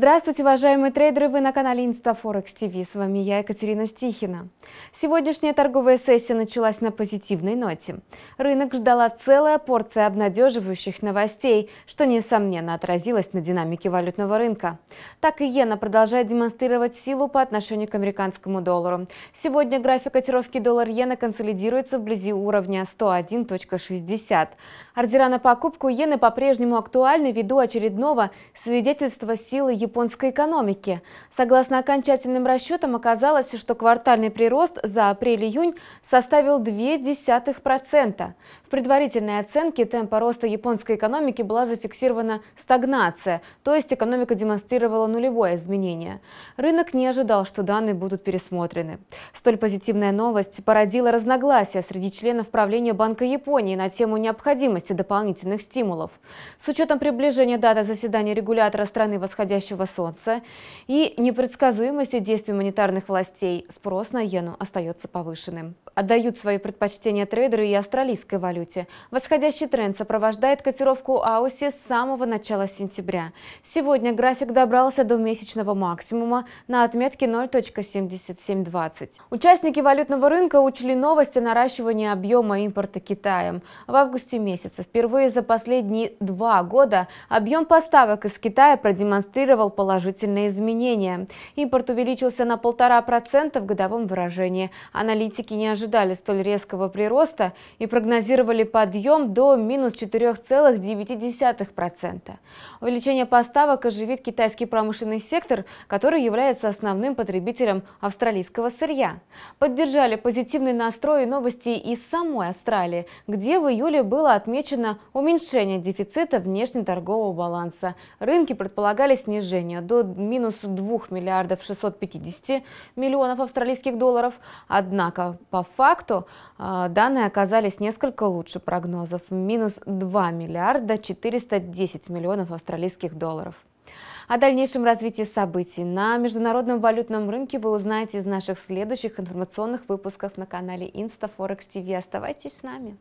Здравствуйте, уважаемые трейдеры! Вы на канале InstaForex TV. С вами я, Екатерина Стихина. Сегодняшняя торговая сессия началась на позитивной ноте. Рынок ждала целая порция обнадеживающих новостей, что, несомненно, отразилось на динамике валютного рынка. Так и иена продолжает демонстрировать силу по отношению к американскому доллару. Сегодня график котировки доллар-иена консолидируется вблизи уровня 101.60. Ордера на покупку иены по-прежнему актуальны ввиду очередного свидетельства силы японской экономики. Согласно окончательным расчетам, оказалось, что квартальный прирост за апрель-июнь составил 0,2%. В предварительной оценке темпа роста японской экономики была зафиксирована стагнация, то есть экономика демонстрировала нулевое изменение. Рынок не ожидал, что данные будут пересмотрены. Столь позитивная новость породила разногласия среди членов правления Банка Японии на тему необходимости дополнительных стимулов. С учетом приближения даты заседания регулятора страны восходящей палящего солнца и непредсказуемости действий монетарных властей спрос на иену остается повышенным. Отдают свои предпочтения трейдеры и австралийской валюте. Восходящий тренд сопровождает котировку АУСИ с самого начала сентября. Сегодня график добрался до месячного максимума на отметке 0.7720. Участники валютного рынка учли новости наращивания объема импорта Китаем. В августе месяце впервые за последние два года объем поставок из Китая продемонстрировал положительные изменения. Импорт увеличился на 1,5% в годовом выражении. Аналитики не ожидали ожидали столь резкого прироста и прогнозировали подъем до минус 4,9%. Увеличение поставок оживит китайский промышленный сектор, который является основным потребителем австралийского сырья. Поддержали позитивный настрой новости из самой Австралии, где в июле было отмечено уменьшение дефицита внешнеторгового баланса. Рынки предполагали снижение до минус 2 миллиардов 650 миллионов австралийских долларов, однако по факту а, данные оказались несколько лучше прогнозов – минус 2 миллиарда 410 миллионов австралийских долларов. О дальнейшем развитии событий на международном валютном рынке вы узнаете из наших следующих информационных выпусков на канале Инста Форекс ТВ. Оставайтесь с нами.